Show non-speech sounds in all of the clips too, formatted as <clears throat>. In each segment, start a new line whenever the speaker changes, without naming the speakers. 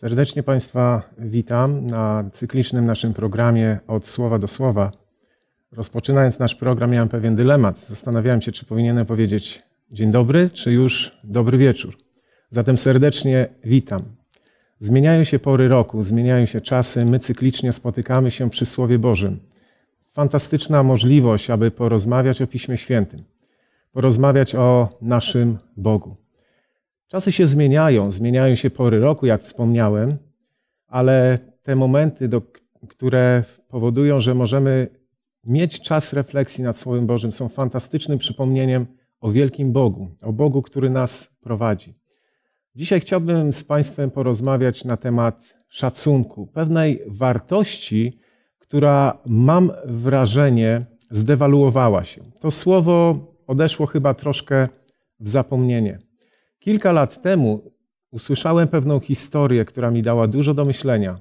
Serdecznie Państwa witam na cyklicznym naszym programie Od Słowa do Słowa. Rozpoczynając nasz program, miałem pewien dylemat. Zastanawiałem się, czy powinienem powiedzieć dzień dobry, czy już dobry wieczór. Zatem serdecznie witam. Zmieniają się pory roku, zmieniają się czasy, my cyklicznie spotykamy się przy Słowie Bożym. Fantastyczna możliwość, aby porozmawiać o Piśmie Świętym, porozmawiać o naszym Bogu. Czasy się zmieniają, zmieniają się pory roku, jak wspomniałem, ale te momenty, do, które powodują, że możemy mieć czas refleksji nad Słowem Bożym, są fantastycznym przypomnieniem o wielkim Bogu, o Bogu, który nas prowadzi. Dzisiaj chciałbym z Państwem porozmawiać na temat szacunku, pewnej wartości, która mam wrażenie zdewaluowała się. To słowo odeszło chyba troszkę w zapomnienie. Kilka lat temu usłyszałem pewną historię, która mi dała dużo do myślenia.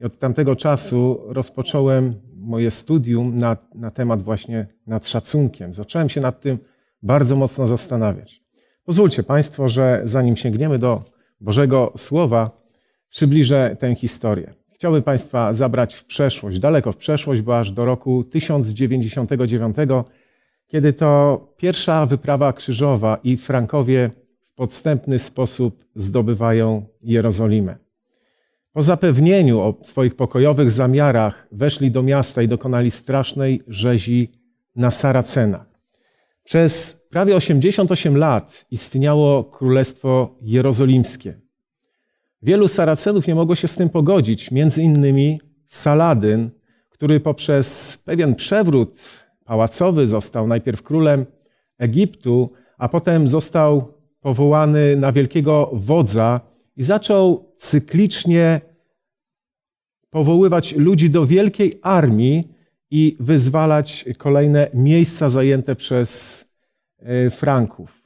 I od tamtego czasu rozpocząłem moje studium na, na temat właśnie nad szacunkiem. Zacząłem się nad tym bardzo mocno zastanawiać. Pozwólcie Państwo, że zanim sięgniemy do Bożego Słowa, przybliżę tę historię. Chciałbym Państwa zabrać w przeszłość, daleko w przeszłość, bo aż do roku 1999, kiedy to pierwsza wyprawa krzyżowa i Frankowie podstępny sposób zdobywają Jerozolimę. Po zapewnieniu o swoich pokojowych zamiarach weszli do miasta i dokonali strasznej rzezi na Saracenach. Przez prawie 88 lat istniało Królestwo Jerozolimskie. Wielu Saracenów nie mogło się z tym pogodzić, między innymi Saladyn, który poprzez pewien przewrót pałacowy został najpierw królem Egiptu, a potem został powołany na wielkiego wodza i zaczął cyklicznie powoływać ludzi do wielkiej armii i wyzwalać kolejne miejsca zajęte przez e, Franków.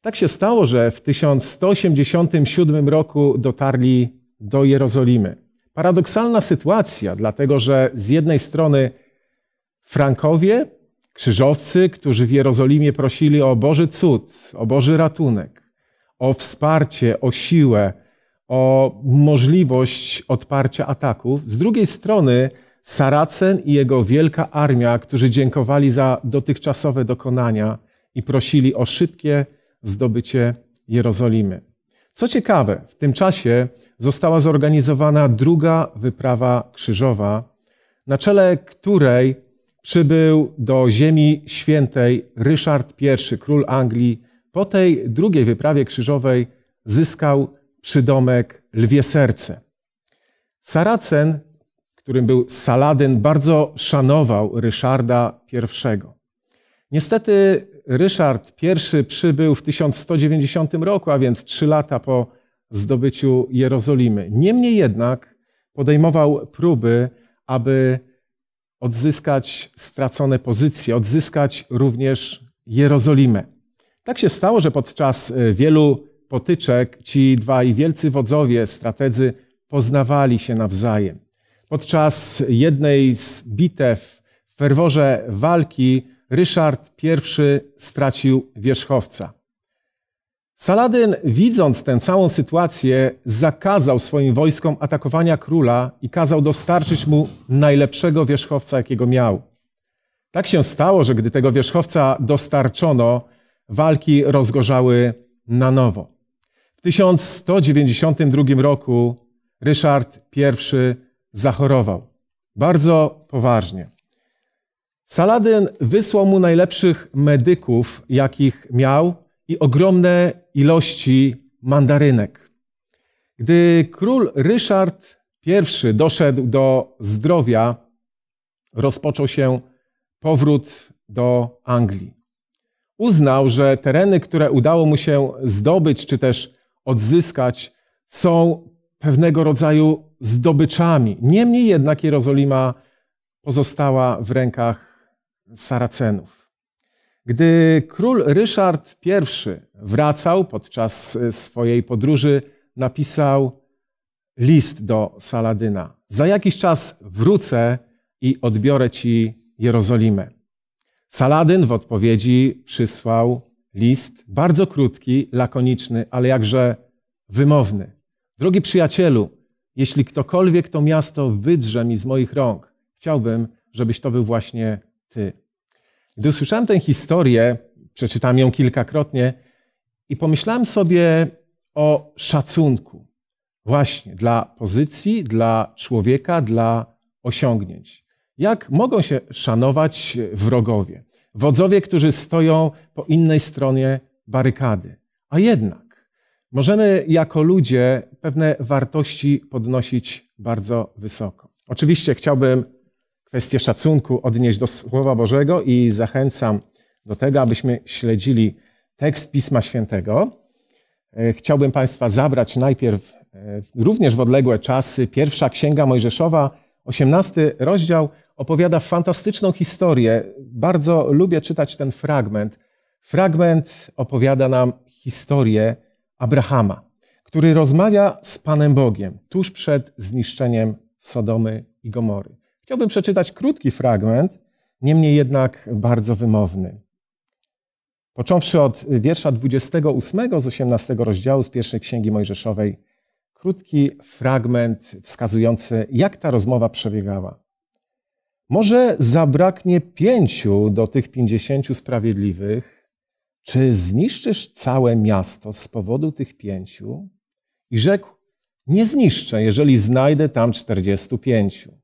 Tak się stało, że w 1187 roku dotarli do Jerozolimy. Paradoksalna sytuacja, dlatego że z jednej strony Frankowie Krzyżowcy, którzy w Jerozolimie prosili o Boży cud, o Boży ratunek, o wsparcie, o siłę, o możliwość odparcia ataków. Z drugiej strony Saracen i jego wielka armia, którzy dziękowali za dotychczasowe dokonania i prosili o szybkie zdobycie Jerozolimy. Co ciekawe, w tym czasie została zorganizowana druga wyprawa krzyżowa, na czele której przybył do Ziemi Świętej Ryszard I, król Anglii. Po tej drugiej wyprawie krzyżowej zyskał przydomek Lwie Serce. Saracen, którym był Saladyn, bardzo szanował Ryszarda I. Niestety Ryszard I przybył w 1190 roku, a więc trzy lata po zdobyciu Jerozolimy. Niemniej jednak podejmował próby, aby odzyskać stracone pozycje, odzyskać również Jerozolimę. Tak się stało, że podczas e, wielu potyczek ci dwaj wielcy wodzowie, strategzy poznawali się nawzajem. Podczas jednej z bitew w ferworze walki Ryszard I stracił wierzchowca. Saladyn, widząc tę całą sytuację, zakazał swoim wojskom atakowania króla i kazał dostarczyć mu najlepszego wierzchowca, jakiego miał. Tak się stało, że gdy tego wierzchowca dostarczono, walki rozgorzały na nowo. W 1192 roku Ryszard I zachorował bardzo poważnie. Saladyn wysłał mu najlepszych medyków, jakich miał i ogromne ilości mandarynek. Gdy król Ryszard I doszedł do zdrowia, rozpoczął się powrót do Anglii. Uznał, że tereny, które udało mu się zdobyć czy też odzyskać, są pewnego rodzaju zdobyczami. Niemniej jednak Jerozolima pozostała w rękach Saracenów. Gdy król Ryszard I wracał podczas e, swojej podróży, napisał list do Saladyna. Za jakiś czas wrócę i odbiorę ci Jerozolimę. Saladyn w odpowiedzi przysłał list, bardzo krótki, lakoniczny, ale jakże wymowny. Drogi przyjacielu, jeśli ktokolwiek to miasto wydrze mi z moich rąk, chciałbym, żebyś to był właśnie ty. Gdy usłyszałem tę historię, przeczytałem ją kilkakrotnie i pomyślałem sobie o szacunku właśnie dla pozycji, dla człowieka, dla osiągnięć. Jak mogą się szanować wrogowie, wodzowie, którzy stoją po innej stronie barykady. A jednak możemy jako ludzie pewne wartości podnosić bardzo wysoko. Oczywiście chciałbym kwestię szacunku odnieść do Słowa Bożego i zachęcam do tego, abyśmy śledzili tekst Pisma Świętego. E, chciałbym Państwa zabrać najpierw, e, również w odległe czasy, pierwsza Księga Mojżeszowa, 18 rozdział, opowiada fantastyczną historię. Bardzo lubię czytać ten fragment. Fragment opowiada nam historię Abrahama, który rozmawia z Panem Bogiem tuż przed zniszczeniem Sodomy i Gomory. Chciałbym przeczytać krótki fragment, niemniej jednak bardzo wymowny. Począwszy od wiersza 28 z 18 rozdziału z pierwszej Księgi Mojżeszowej, krótki fragment wskazujący, jak ta rozmowa przebiegała. Może zabraknie pięciu do tych pięćdziesięciu sprawiedliwych? Czy zniszczysz całe miasto z powodu tych pięciu? I rzekł, nie zniszczę, jeżeli znajdę tam czterdziestu pięciu.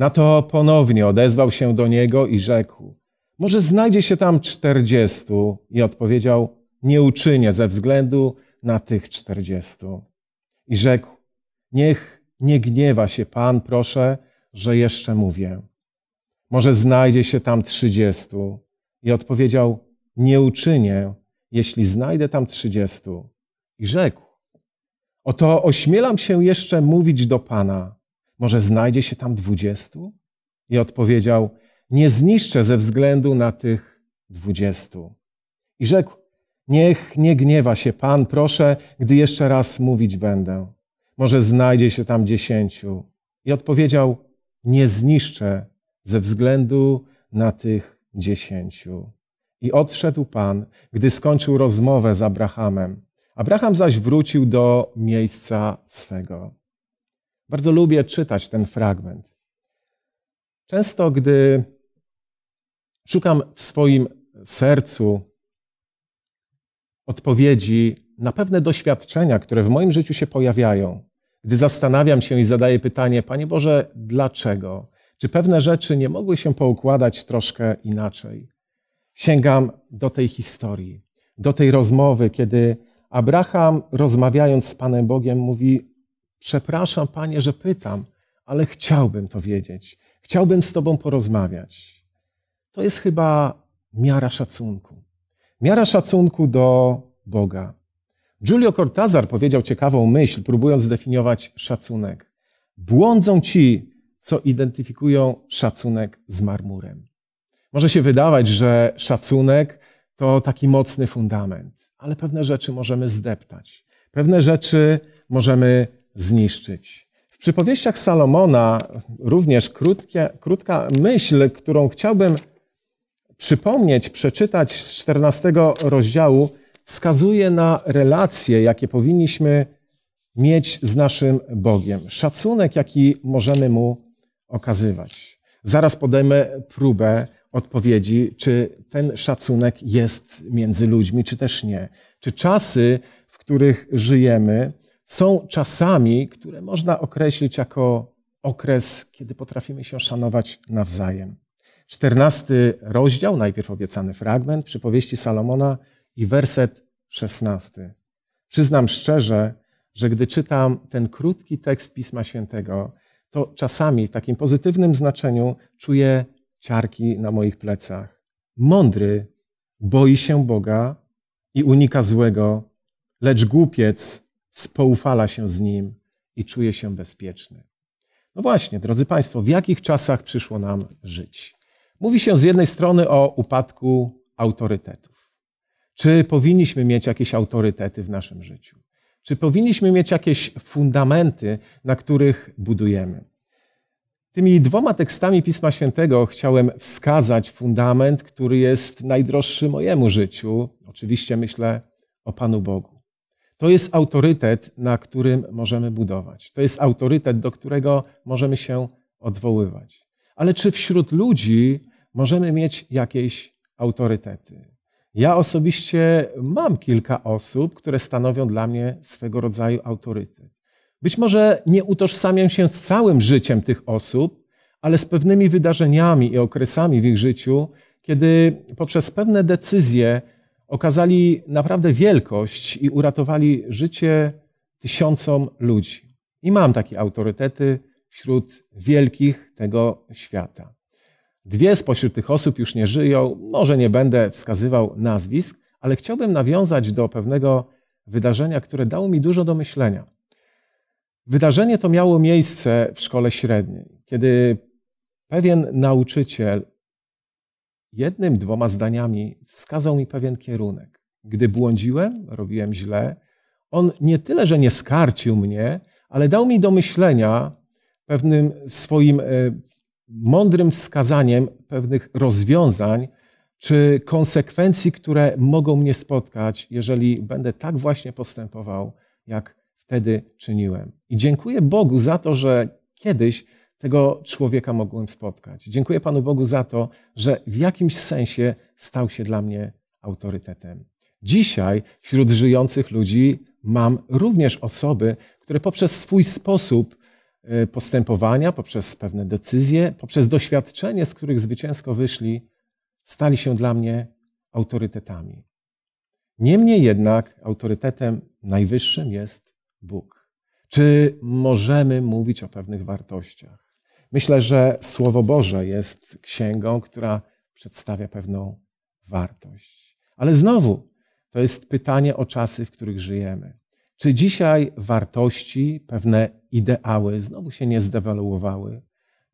Na to ponownie odezwał się do niego i rzekł: Może znajdzie się tam czterdziestu? I odpowiedział: Nie uczynię ze względu na tych czterdziestu. I rzekł: Niech nie gniewa się Pan, proszę, że jeszcze mówię. Może znajdzie się tam trzydziestu. I odpowiedział: Nie uczynię, jeśli znajdę tam trzydziestu. I rzekł: Oto ośmielam się jeszcze mówić do Pana może znajdzie się tam dwudziestu? I odpowiedział, nie zniszczę ze względu na tych dwudziestu. I rzekł, niech nie gniewa się Pan, proszę, gdy jeszcze raz mówić będę. Może znajdzie się tam dziesięciu. I odpowiedział, nie zniszczę ze względu na tych dziesięciu. I odszedł Pan, gdy skończył rozmowę z Abrahamem. Abraham zaś wrócił do miejsca swego. Bardzo lubię czytać ten fragment. Często, gdy szukam w swoim sercu odpowiedzi na pewne doświadczenia, które w moim życiu się pojawiają, gdy zastanawiam się i zadaję pytanie, Panie Boże, dlaczego? Czy pewne rzeczy nie mogły się poukładać troszkę inaczej? Sięgam do tej historii, do tej rozmowy, kiedy Abraham, rozmawiając z Panem Bogiem, mówi: Przepraszam, Panie, że pytam, ale chciałbym to wiedzieć. Chciałbym z Tobą porozmawiać. To jest chyba miara szacunku. Miara szacunku do Boga. Giulio Cortazar powiedział ciekawą myśl, próbując zdefiniować szacunek. Błądzą ci, co identyfikują szacunek z marmurem. Może się wydawać, że szacunek to taki mocny fundament, ale pewne rzeczy możemy zdeptać. Pewne rzeczy możemy zniszczyć. W przypowieściach Salomona również krótkie, krótka myśl, którą chciałbym przypomnieć, przeczytać z 14 rozdziału, wskazuje na relacje, jakie powinniśmy mieć z naszym Bogiem, szacunek, jaki możemy mu okazywać. Zaraz podejmę próbę odpowiedzi, czy ten szacunek jest między ludźmi, czy też nie. Czy czasy, w których żyjemy, są czasami, które można określić jako okres, kiedy potrafimy się szanować nawzajem. Czternasty rozdział, najpierw obiecany fragment przypowieści Salomona i werset szesnasty. Przyznam szczerze, że gdy czytam ten krótki tekst Pisma Świętego, to czasami w takim pozytywnym znaczeniu czuję ciarki na moich plecach. Mądry boi się Boga i unika złego, lecz głupiec spoufala się z Nim i czuje się bezpieczny. No właśnie, drodzy Państwo, w jakich czasach przyszło nam żyć? Mówi się z jednej strony o upadku autorytetów. Czy powinniśmy mieć jakieś autorytety w naszym życiu? Czy powinniśmy mieć jakieś fundamenty, na których budujemy? Tymi dwoma tekstami Pisma Świętego chciałem wskazać fundament, który jest najdroższy mojemu życiu. Oczywiście myślę o Panu Bogu. To jest autorytet, na którym możemy budować. To jest autorytet, do którego możemy się odwoływać. Ale czy wśród ludzi możemy mieć jakieś autorytety? Ja osobiście mam kilka osób, które stanowią dla mnie swego rodzaju autorytet. Być może nie utożsamiam się z całym życiem tych osób, ale z pewnymi wydarzeniami i okresami w ich życiu, kiedy poprzez pewne decyzje okazali naprawdę wielkość i uratowali życie tysiącom ludzi. I mam takie autorytety wśród wielkich tego świata. Dwie spośród tych osób już nie żyją, może nie będę wskazywał nazwisk, ale chciałbym nawiązać do pewnego wydarzenia, które dało mi dużo do myślenia. Wydarzenie to miało miejsce w szkole średniej, kiedy pewien nauczyciel jednym, dwoma zdaniami wskazał mi pewien kierunek. Gdy błądziłem, robiłem źle, on nie tyle, że nie skarcił mnie, ale dał mi do myślenia pewnym swoim e, mądrym wskazaniem pewnych rozwiązań czy konsekwencji, które mogą mnie spotkać, jeżeli będę tak właśnie postępował, jak wtedy czyniłem. I dziękuję Bogu za to, że kiedyś tego człowieka mogłem spotkać. Dziękuję Panu Bogu za to, że w jakimś sensie stał się dla mnie autorytetem. Dzisiaj wśród żyjących ludzi mam również osoby, które poprzez swój sposób e, postępowania, poprzez pewne decyzje, poprzez doświadczenie, z których zwycięsko wyszli, stali się dla mnie autorytetami. Niemniej jednak autorytetem najwyższym jest Bóg. Czy możemy mówić o pewnych wartościach? Myślę, że Słowo Boże jest księgą, która przedstawia pewną wartość. Ale znowu, to jest pytanie o czasy, w których żyjemy. Czy dzisiaj wartości, pewne ideały znowu się nie zdewaluowały,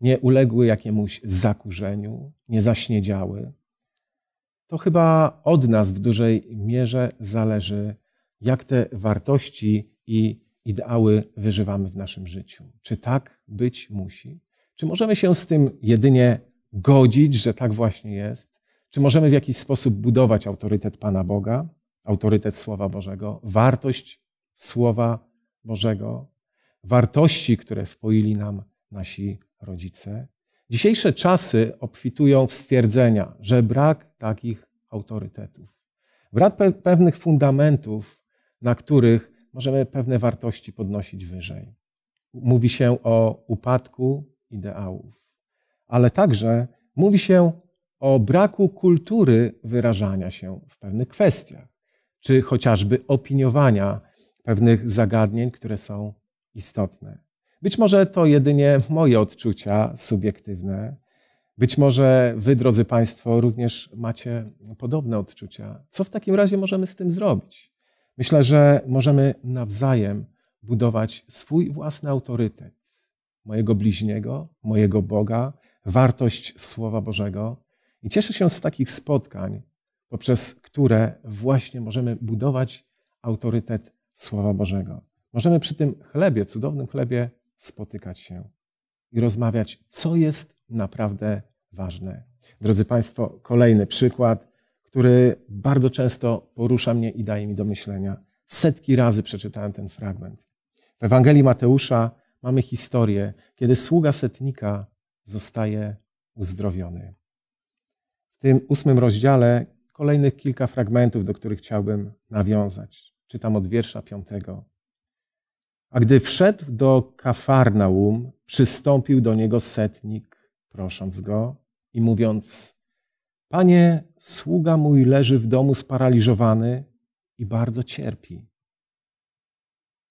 nie uległy jakiemuś zakurzeniu, nie zaśniedziały? To chyba od nas w dużej mierze zależy, jak te wartości i ideały wyżywamy w naszym życiu. Czy tak być musi? Czy możemy się z tym jedynie godzić, że tak właśnie jest? Czy możemy w jakiś sposób budować autorytet Pana Boga, autorytet Słowa Bożego, wartość Słowa Bożego, wartości, które wpoili nam nasi rodzice? Dzisiejsze czasy obfitują w stwierdzenia, że brak takich autorytetów, brak pe pewnych fundamentów, na których możemy pewne wartości podnosić wyżej. Mówi się o upadku ideałów. Ale także mówi się o braku kultury wyrażania się w pewnych kwestiach, czy chociażby opiniowania pewnych zagadnień, które są istotne. Być może to jedynie moje odczucia subiektywne. Być może Wy, drodzy Państwo, również macie podobne odczucia. Co w takim razie możemy z tym zrobić? Myślę, że możemy nawzajem budować swój własny autorytet, mojego bliźniego, mojego Boga, wartość Słowa Bożego. I cieszę się z takich spotkań, poprzez które właśnie możemy budować autorytet Słowa Bożego. Możemy przy tym chlebie, cudownym chlebie, spotykać się i rozmawiać, co jest naprawdę ważne. Drodzy Państwo, kolejny przykład, który bardzo często porusza mnie i daje mi do myślenia. Setki razy przeczytałem ten fragment. W Ewangelii Mateusza mamy historię, kiedy sługa setnika zostaje uzdrowiony. W tym ósmym rozdziale kolejnych kilka fragmentów, do których chciałbym nawiązać. Czytam od wiersza piątego. A gdy wszedł do Kafarnaum, przystąpił do niego setnik, prosząc go i mówiąc: Panie, sługa mój leży w domu sparaliżowany i bardzo cierpi.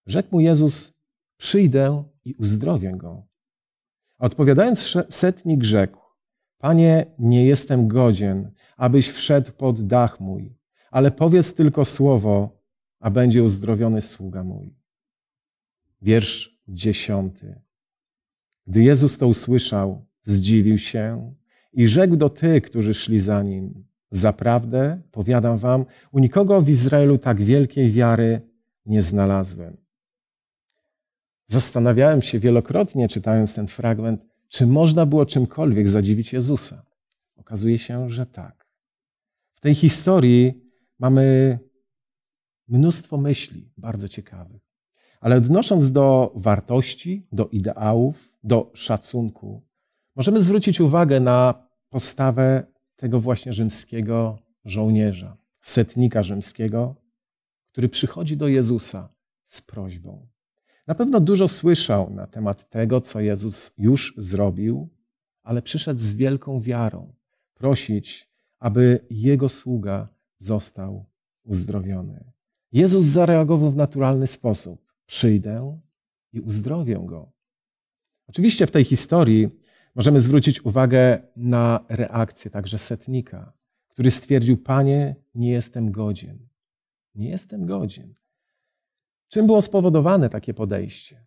Rzekł mu Jezus: Przyjdę i uzdrowię go. Odpowiadając, setnik rzekł: Panie, nie jestem godzien, abyś wszedł pod dach mój, ale powiedz tylko słowo, a będzie uzdrowiony sługa mój. Wiersz dziesiąty. Gdy Jezus to usłyszał, zdziwił się i rzekł do tych, którzy szli za nim: Zaprawdę, powiadam wam, u nikogo w Izraelu tak wielkiej wiary nie znalazłem. Zastanawiałem się wielokrotnie, czytając ten fragment, czy można było czymkolwiek zadziwić Jezusa. Okazuje się, że tak. W tej historii mamy mnóstwo myśli bardzo ciekawych, ale odnosząc do wartości, do ideałów, do szacunku, możemy zwrócić uwagę na postawę tego właśnie rzymskiego żołnierza, setnika rzymskiego, który przychodzi do Jezusa z prośbą. Na pewno dużo słyszał na temat tego, co Jezus już zrobił, ale przyszedł z wielką wiarą prosić, aby jego sługa został uzdrowiony. Jezus zareagował w naturalny sposób: Przyjdę i uzdrowię go. Oczywiście w tej historii możemy zwrócić uwagę na reakcję także setnika, który stwierdził: Panie, nie jestem godzien. Nie jestem godzien, Czym było spowodowane takie podejście,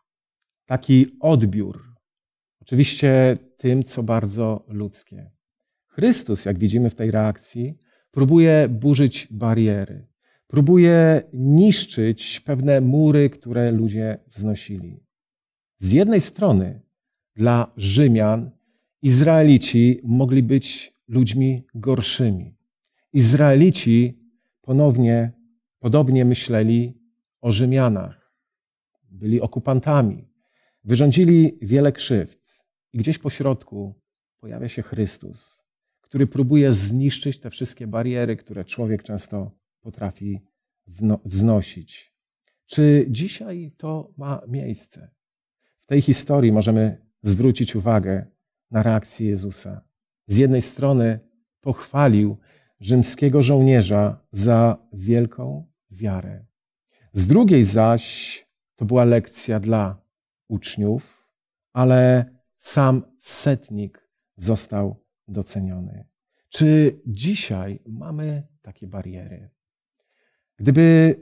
taki odbiór? Oczywiście tym, co bardzo ludzkie. Chrystus, jak widzimy w tej reakcji, próbuje burzyć bariery, próbuje niszczyć pewne mury, które ludzie wznosili. Z jednej strony dla Rzymian Izraelici mogli być ludźmi gorszymi. Izraelici ponownie, podobnie myśleli o Rzymianach. Byli okupantami. Wyrządzili wiele krzywd. I gdzieś po środku pojawia się Chrystus, który próbuje zniszczyć te wszystkie bariery, które człowiek często potrafi wznosić. Czy dzisiaj to ma miejsce? W tej historii możemy zwrócić uwagę na reakcję Jezusa. Z jednej strony pochwalił rzymskiego żołnierza za wielką wiarę, z drugiej zaś to była lekcja dla uczniów, ale sam setnik został doceniony. Czy dzisiaj mamy takie bariery? Gdyby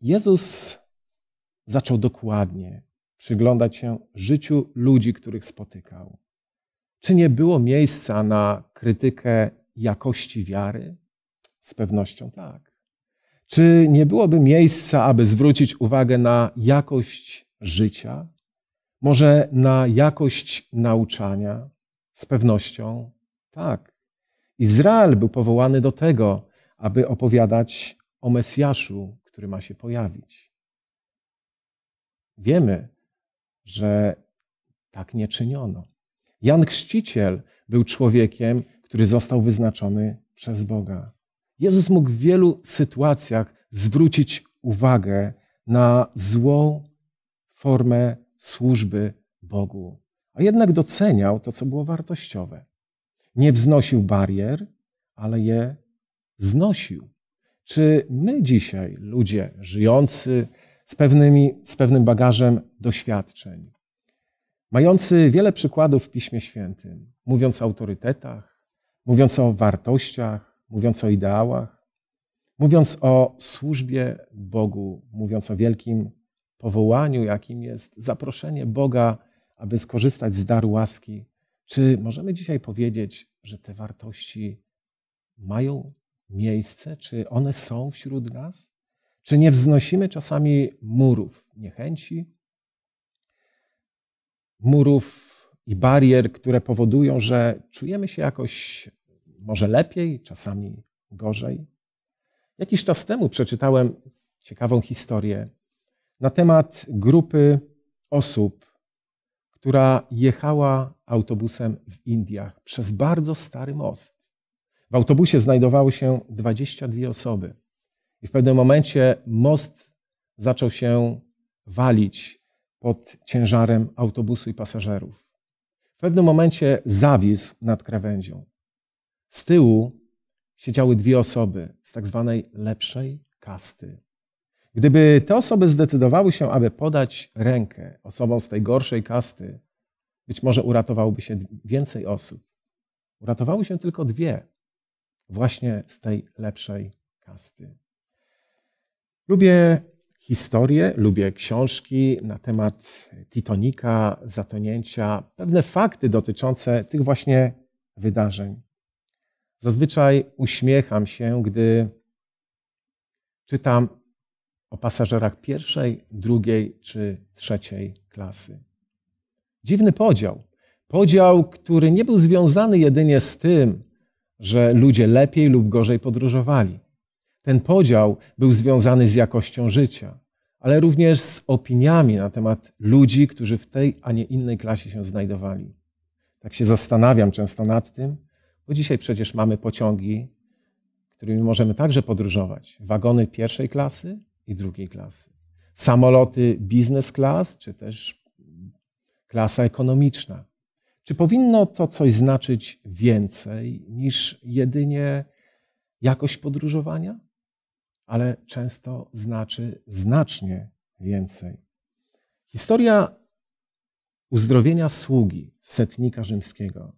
Jezus zaczął dokładnie przyglądać się życiu ludzi, których spotykał, czy nie było miejsca na krytykę jakości wiary? Z pewnością tak. Czy nie byłoby miejsca, aby zwrócić uwagę na jakość życia, może na jakość nauczania? Z pewnością tak. Izrael był powołany do tego, aby opowiadać o Mesjaszu, który ma się pojawić. Wiemy, że tak nie czyniono. Jan Chrzciciel był człowiekiem, który został wyznaczony przez Boga. Jezus mógł w wielu sytuacjach zwrócić uwagę na złą formę służby Bogu, a jednak doceniał to, co było wartościowe. Nie wznosił barier, ale je znosił. Czy my dzisiaj, ludzie żyjący z, pewnymi, z pewnym bagażem doświadczeń, mający wiele przykładów w Piśmie Świętym, mówiąc o autorytetach, mówiąc o wartościach, mówiąc o ideałach, mówiąc o służbie Bogu, mówiąc o wielkim powołaniu, jakim jest zaproszenie Boga, aby skorzystać z daru łaski. Czy możemy dzisiaj powiedzieć, że te wartości mają miejsce? Czy one są wśród nas? Czy nie wznosimy czasami murów niechęci, murów i barier, które powodują, że czujemy się jakoś może lepiej, czasami gorzej. Jakiś czas temu przeczytałem ciekawą historię na temat grupy osób, która jechała autobusem w Indiach przez bardzo stary most. W autobusie znajdowały się 22 osoby. I w pewnym momencie most zaczął się walić pod ciężarem autobusu i pasażerów. W pewnym momencie zawisł nad krawędzią. Z tyłu siedziały dwie osoby z tak zwanej lepszej kasty. Gdyby te osoby zdecydowały się, aby podać rękę osobom z tej gorszej kasty, być może uratowałoby się więcej osób. Uratowały się tylko dwie, właśnie z tej lepszej kasty. Lubię historie, lubię książki na temat Titonika, zatonięcia, pewne fakty dotyczące tych właśnie wydarzeń. Zazwyczaj uśmiecham się, gdy czytam o pasażerach pierwszej, drugiej czy trzeciej klasy. Dziwny podział. Podział, który nie był związany jedynie z tym, że ludzie lepiej lub gorzej podróżowali. Ten podział był związany z jakością życia, ale również z opiniami na temat ludzi, którzy w tej, a nie innej klasie się znajdowali. Tak się zastanawiam często nad tym, bo dzisiaj przecież mamy pociągi, którymi możemy także podróżować. Wagony pierwszej klasy i drugiej klasy. Samoloty business class, czy też klasa ekonomiczna. Czy powinno to coś znaczyć więcej niż jedynie jakość podróżowania? Ale często znaczy znacznie więcej. Historia uzdrowienia sługi setnika rzymskiego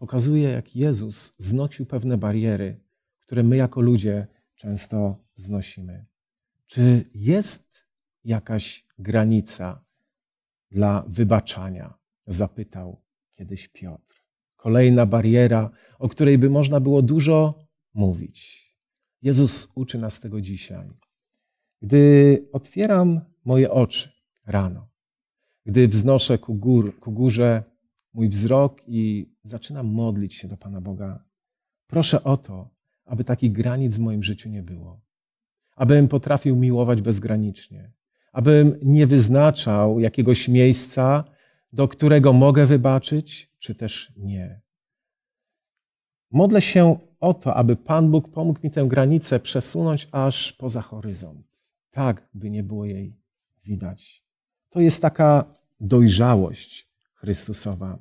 pokazuje, jak Jezus znosił pewne bariery, które my jako ludzie często znosimy. Czy jest jakaś granica dla wybaczania? Zapytał kiedyś Piotr. Kolejna bariera, o której by można było dużo mówić. Jezus uczy nas tego dzisiaj. Gdy otwieram moje oczy rano, gdy wznoszę ku, gór, ku górze mój wzrok i zaczynam modlić się do Pana Boga. Proszę o to, aby takich granic w moim życiu nie było. Abym potrafił miłować bezgranicznie. Abym nie wyznaczał jakiegoś miejsca, do którego mogę wybaczyć, czy też nie. Modlę się o to, aby Pan Bóg pomógł mi tę granicę przesunąć aż poza horyzont, tak by nie było jej widać. To jest taka dojrzałość, Chrystusowa.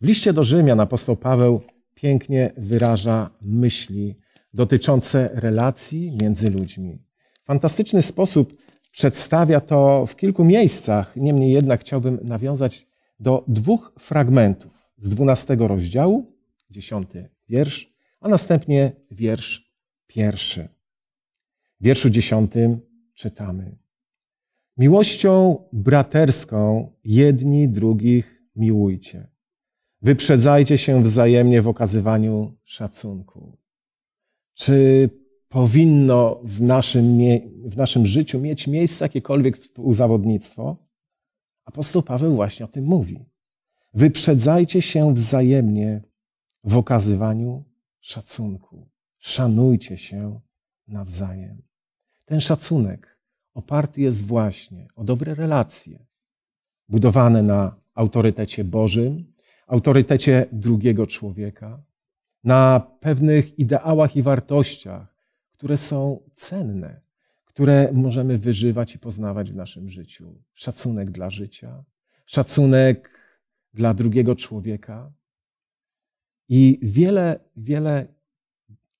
W liście do Rzymian apostoł Paweł pięknie wyraża myśli dotyczące relacji między ludźmi. W fantastyczny sposób przedstawia to w kilku miejscach, niemniej jednak chciałbym nawiązać do dwóch fragmentów z 12 rozdziału, 10 wiersz, a następnie wiersz pierwszy. W wierszu 10 czytamy: Miłością braterską jedni drugich miłujcie. Wyprzedzajcie się wzajemnie w okazywaniu szacunku. Czy powinno w naszym, w naszym życiu mieć miejsce jakiekolwiek współzawodnictwo? Apostoł Paweł właśnie o tym mówi. Wyprzedzajcie się wzajemnie w okazywaniu szacunku. Szanujcie się nawzajem. Ten szacunek oparty jest właśnie o dobre relacje, budowane na autorytecie Bożym, autorytecie drugiego człowieka, na pewnych ideałach i wartościach, które są cenne, które możemy wyżywać i poznawać w naszym życiu. Szacunek dla życia, szacunek dla drugiego człowieka i wiele, wiele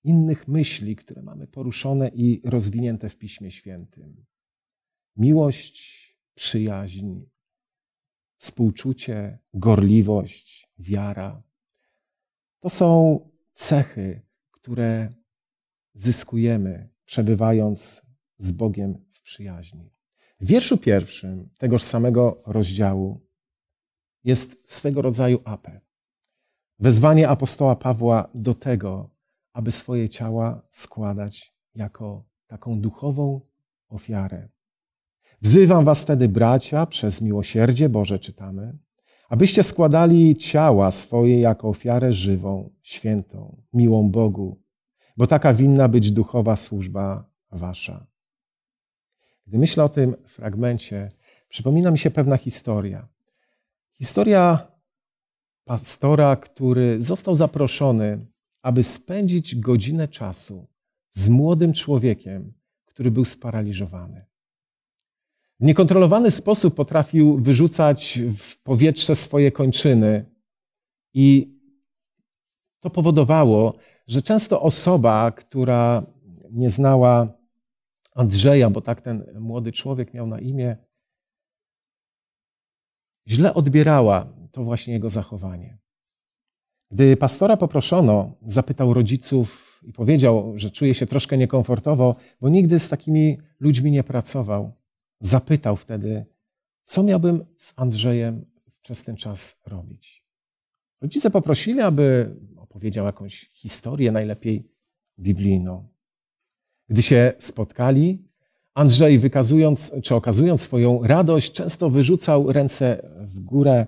innych myśli, które mamy poruszone i rozwinięte w Piśmie Świętym. Miłość, przyjaźń, współczucie, gorliwość, wiara. To są cechy, które zyskujemy, przebywając z Bogiem w przyjaźni. W wierszu pierwszym tegoż samego rozdziału jest swego rodzaju apel. Wezwanie apostoła Pawła do tego, aby swoje ciała składać jako taką duchową ofiarę, Wzywam was tedy, bracia, przez miłosierdzie Boże czytamy, abyście składali ciała swoje jako ofiarę żywą, świętą, miłą Bogu, bo taka winna być duchowa służba wasza. Gdy myślę o tym fragmencie, przypomina mi się pewna historia. Historia pastora, który został zaproszony, aby spędzić godzinę czasu z młodym człowiekiem, który był sparaliżowany. W niekontrolowany sposób potrafił wyrzucać w powietrze swoje kończyny. I to powodowało, że często osoba, która nie znała Andrzeja, bo tak ten młody człowiek miał na imię, źle odbierała to właśnie jego zachowanie. Gdy pastora poproszono, zapytał rodziców i powiedział, że czuje się troszkę niekomfortowo, bo nigdy z takimi ludźmi nie pracował zapytał wtedy, co miałbym z Andrzejem przez ten czas robić. Rodzice poprosili, aby opowiedział jakąś historię, najlepiej biblijną. Gdy się spotkali, Andrzej, wykazując czy okazując swoją radość, często wyrzucał ręce w górę,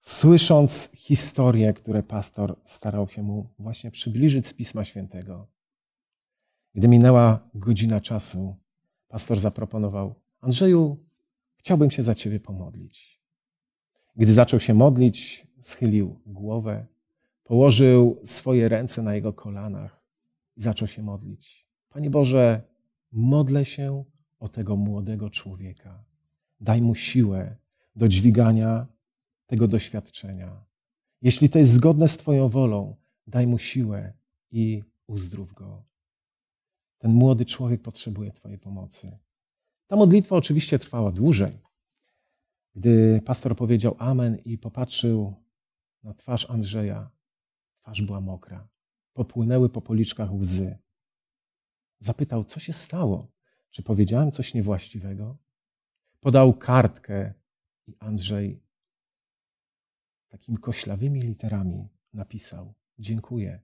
słysząc historię, które pastor starał się mu właśnie przybliżyć z Pisma Świętego. Gdy minęła godzina czasu, pastor zaproponował: Andrzeju, chciałbym się za ciebie pomodlić. Gdy zaczął się modlić, schylił głowę, położył swoje ręce na jego kolanach i zaczął się modlić. Panie Boże, modlę się o tego młodego człowieka. Daj mu siłę do dźwigania tego doświadczenia. Jeśli to jest zgodne z Twoją wolą, daj mu siłę i uzdrów go. Ten młody człowiek potrzebuje Twojej pomocy. Ta modlitwa oczywiście trwała dłużej. Gdy pastor powiedział Amen i popatrzył na twarz Andrzeja, twarz była mokra. Popłynęły po policzkach łzy. Zapytał, co się stało? Czy powiedziałem coś niewłaściwego? Podał kartkę i Andrzej takimi koślawymi literami napisał: Dziękuję,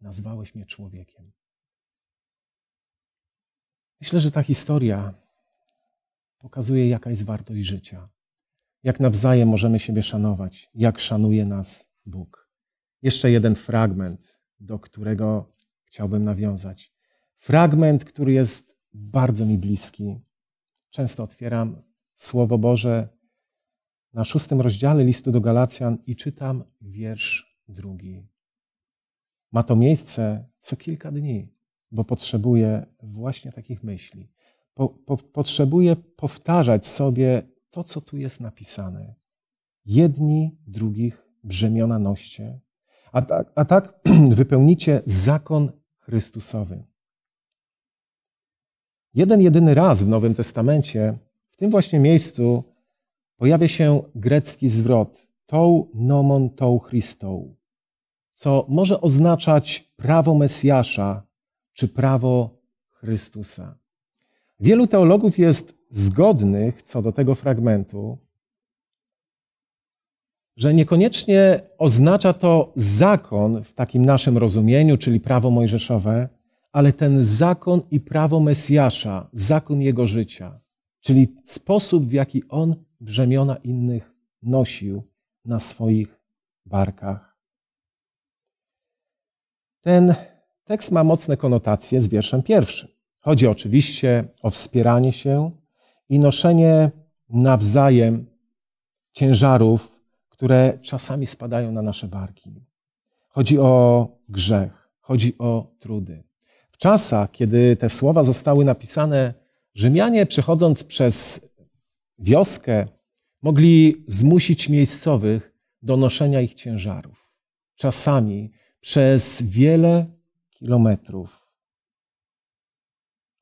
nazwałeś mnie człowiekiem. Myślę, że ta historia pokazuje, jaka jest wartość życia. Jak nawzajem możemy siebie szanować, jak szanuje nas Bóg. Jeszcze jeden fragment, do którego chciałbym nawiązać. Fragment, który jest bardzo mi bliski. Często otwieram Słowo Boże na szóstym rozdziale listu do Galacjan i czytam wiersz drugi. Ma to miejsce co kilka dni, bo potrzebuję właśnie takich myśli. Po, po, potrzebuję powtarzać sobie to, co tu jest napisane. Jedni drugich brzemiona noście, a tak, a tak <clears throat> wypełnicie zakon Chrystusowy. Jeden jedyny raz w Nowym Testamencie, w tym właśnie miejscu, pojawia się grecki zwrot tou nomon tou Christou, co może oznaczać prawo Mesjasza czy prawo Chrystusa. Wielu teologów jest zgodnych co do tego fragmentu, że niekoniecznie oznacza to zakon w takim naszym rozumieniu, czyli prawo mojżeszowe, ale ten zakon i prawo Mesjasza, zakon jego życia, czyli sposób, w jaki on brzemiona innych nosił na swoich barkach. Ten tekst ma mocne konotacje z wierszem pierwszym. Chodzi oczywiście o wspieranie się i noszenie nawzajem ciężarów, które czasami spadają na nasze barki. Chodzi o grzech, chodzi o trudy. W czasach, kiedy te słowa zostały napisane, Rzymianie przechodząc przez wioskę, mogli zmusić miejscowych do noszenia ich ciężarów. Czasami przez wiele kilometrów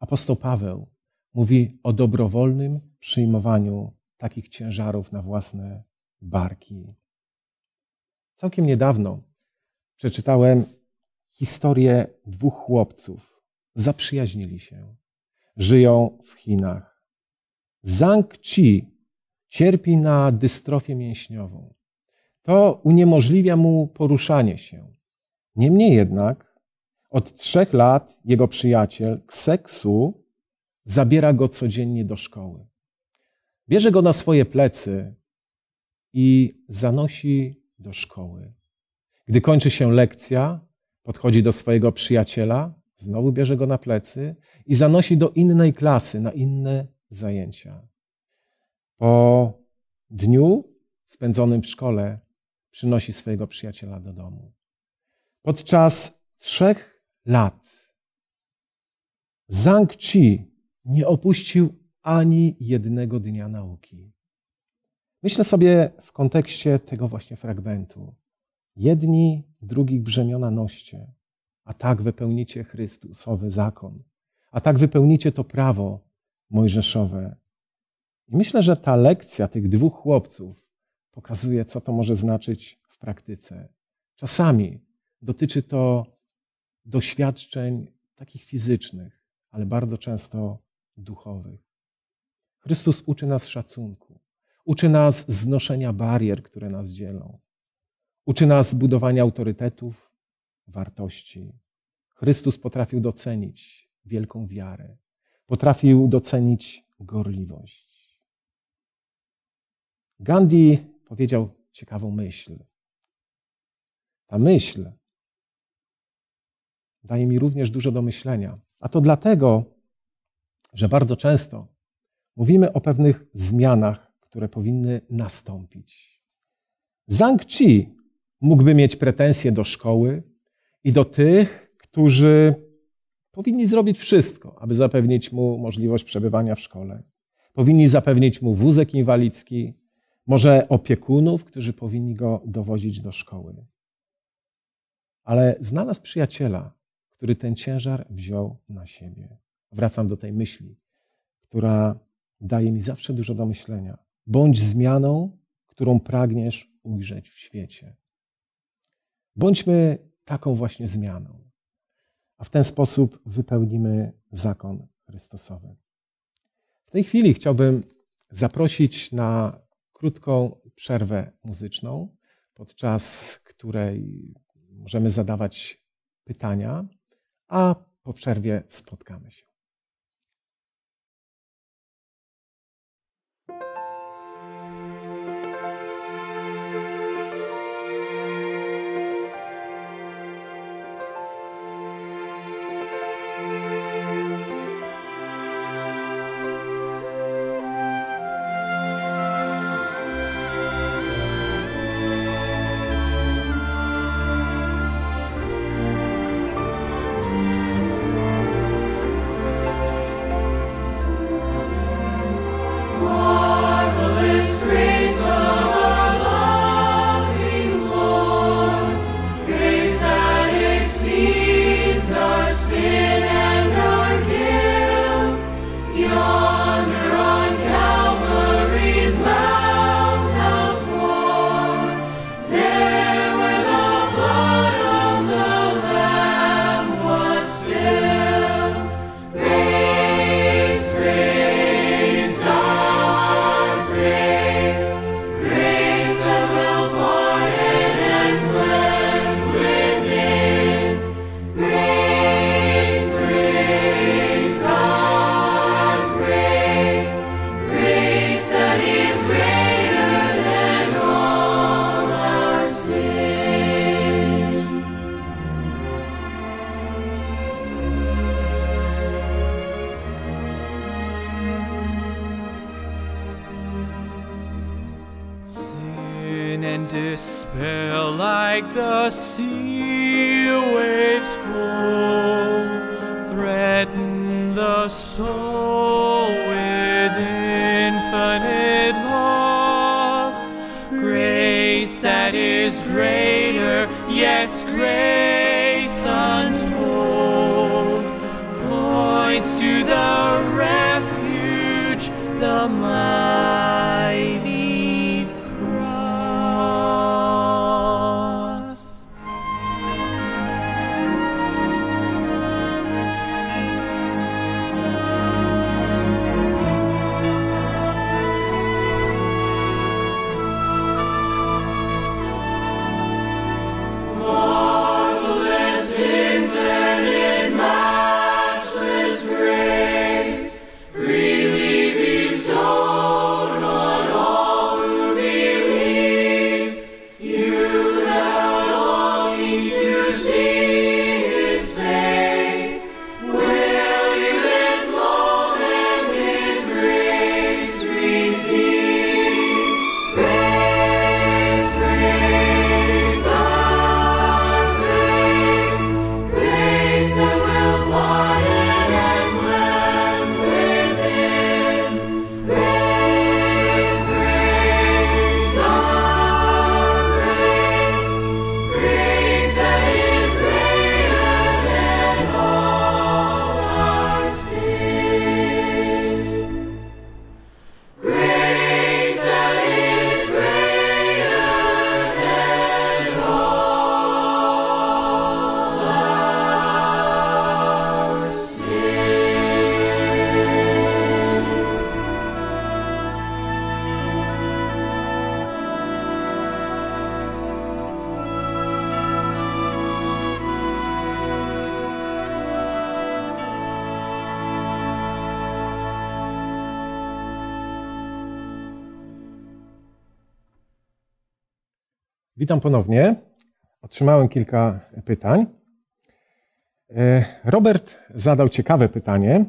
Apostoł Paweł mówi o dobrowolnym przyjmowaniu takich ciężarów na własne barki. Całkiem niedawno przeczytałem historię dwóch chłopców. Zaprzyjaźnili się. Żyją w Chinach. Zhang Qi cierpi na dystrofię mięśniową. To uniemożliwia mu poruszanie się. Niemniej jednak od trzech lat jego przyjaciel Kseksu zabiera go codziennie do szkoły. Bierze go na swoje plecy i zanosi do szkoły. Gdy kończy się lekcja, podchodzi do swojego przyjaciela, znowu bierze go na plecy i zanosi do innej klasy, na inne zajęcia. Po dniu spędzonym w szkole przynosi swojego przyjaciela do domu. Podczas trzech lat. Zhang Chi nie opuścił ani jednego dnia nauki. Myślę sobie w kontekście tego właśnie fragmentu. Jedni drugich brzemiona noście, a tak wypełnicie Chrystusowy zakon, a tak wypełnicie to prawo mojżeszowe. I myślę, że ta lekcja tych dwóch chłopców pokazuje, co to może znaczyć w praktyce. Czasami dotyczy to doświadczeń takich fizycznych, ale bardzo często duchowych. Chrystus uczy nas szacunku, uczy nas znoszenia barier, które nas dzielą, uczy nas budowania autorytetów, wartości. Chrystus potrafił docenić wielką wiarę, potrafił docenić gorliwość. Gandhi powiedział ciekawą myśl. Ta myśl daje mi również dużo do myślenia. A to dlatego, że bardzo często mówimy o pewnych zmianach, które powinny nastąpić. Zhang Chi mógłby mieć pretensje do szkoły i do tych, którzy powinni zrobić wszystko, aby zapewnić mu możliwość przebywania w szkole. Powinni zapewnić mu wózek inwalidzki, może opiekunów, którzy powinni go dowozić do szkoły. Ale znalazł przyjaciela, który ten ciężar wziął na siebie. Wracam do tej myśli, która daje mi zawsze dużo do myślenia. Bądź zmianą, którą pragniesz ujrzeć w świecie. Bądźmy taką właśnie zmianą, a w ten sposób wypełnimy zakon Chrystusowy. W tej chwili chciałbym zaprosić na krótką przerwę muzyczną, podczas której możemy zadawać pytania a po przerwie spotkamy się.
So with infinite loss, grace that is greater, yes, grace.
Witam ponownie. Otrzymałem kilka pytań. E, Robert zadał ciekawe pytanie.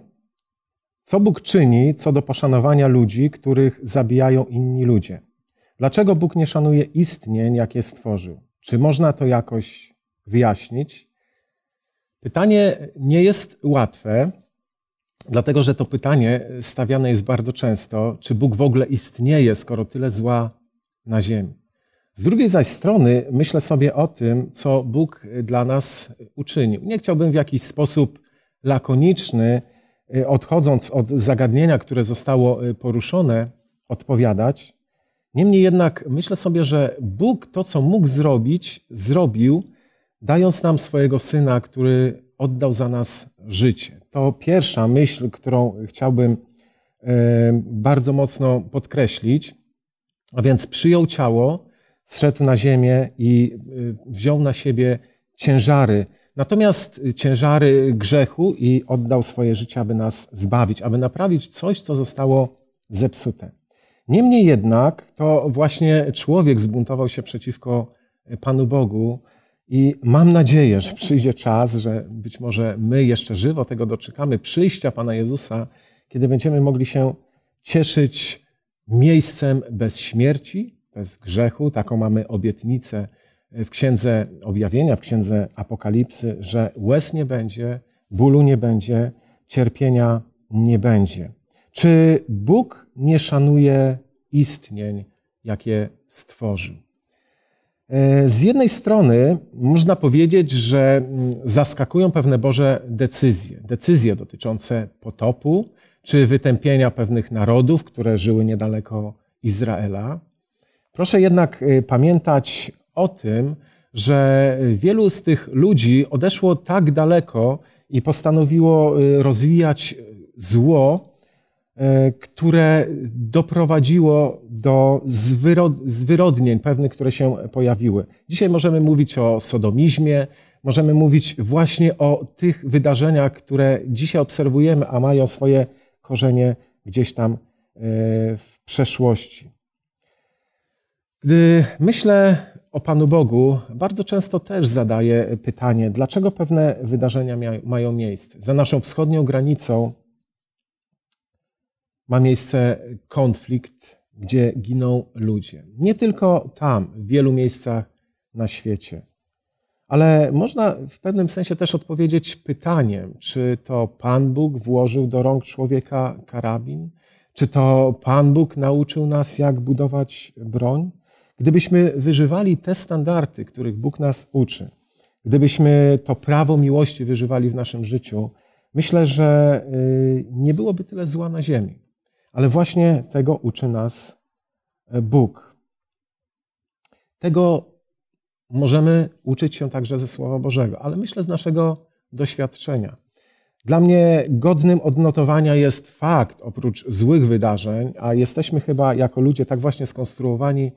Co Bóg czyni co do poszanowania ludzi, których zabijają inni ludzie? Dlaczego Bóg nie szanuje istnień, jakie stworzył? Czy można to jakoś wyjaśnić? Pytanie nie jest łatwe, dlatego że to pytanie stawiane jest bardzo często: czy Bóg w ogóle istnieje, skoro tyle zła na Ziemi? Z drugiej zaś strony myślę sobie o tym, co Bóg dla nas uczynił. Nie chciałbym w jakiś sposób lakoniczny, y, odchodząc od zagadnienia, które zostało y, poruszone, odpowiadać. Niemniej jednak myślę sobie, że Bóg to, co mógł zrobić, zrobił, dając nam swojego syna, który oddał za nas życie. To pierwsza myśl, którą chciałbym y, bardzo mocno podkreślić. A więc przyjął ciało, zszedł na ziemię i y, wziął na siebie ciężary. Natomiast y, ciężary grzechu i oddał swoje życie, aby nas zbawić, aby naprawić coś, co zostało zepsute. Niemniej jednak to właśnie człowiek zbuntował się przeciwko y, Panu Bogu i mam nadzieję, że przyjdzie czas, że być może my jeszcze żywo tego doczekamy, przyjścia Pana Jezusa, kiedy będziemy mogli się cieszyć miejscem bez śmierci, bez grzechu. Taką mamy obietnicę w Księdze Objawienia, w Księdze Apokalipsy, że łez nie będzie, bólu nie będzie, cierpienia nie będzie. Czy Bóg nie szanuje istnień, jakie stworzył? E, z jednej strony można powiedzieć, że mm, zaskakują pewne Boże decyzje. Decyzje dotyczące potopu czy wytępienia pewnych narodów, które żyły niedaleko Izraela. Proszę jednak y, pamiętać o tym, że y, wielu z tych ludzi odeszło tak daleko i postanowiło y, rozwijać zło, które doprowadziło do zwyrodnień pewnych, które się pojawiły. Dzisiaj możemy mówić o sodomizmie, możemy mówić właśnie o tych wydarzeniach, które dzisiaj obserwujemy, a mają swoje korzenie gdzieś tam w przeszłości. Gdy myślę o Panu Bogu, bardzo często też zadaję pytanie, dlaczego pewne wydarzenia mają miejsce. Za naszą wschodnią granicą ma miejsce konflikt, gdzie giną ludzie. Nie tylko tam, w wielu miejscach na świecie. Ale można w pewnym sensie też odpowiedzieć pytaniem, czy to Pan Bóg włożył do rąk człowieka karabin? Czy to Pan Bóg nauczył nas, jak budować broń? Gdybyśmy wyżywali te standardy, których Bóg nas uczy, gdybyśmy to prawo miłości wyżywali w naszym życiu, myślę, że y, nie byłoby tyle zła na ziemi. Ale właśnie tego uczy nas e, Bóg. Tego możemy uczyć się także ze Słowa Bożego, ale myślę z naszego doświadczenia. Dla mnie godnym odnotowania jest fakt, oprócz złych wydarzeń, a jesteśmy chyba jako ludzie tak właśnie skonstruowani,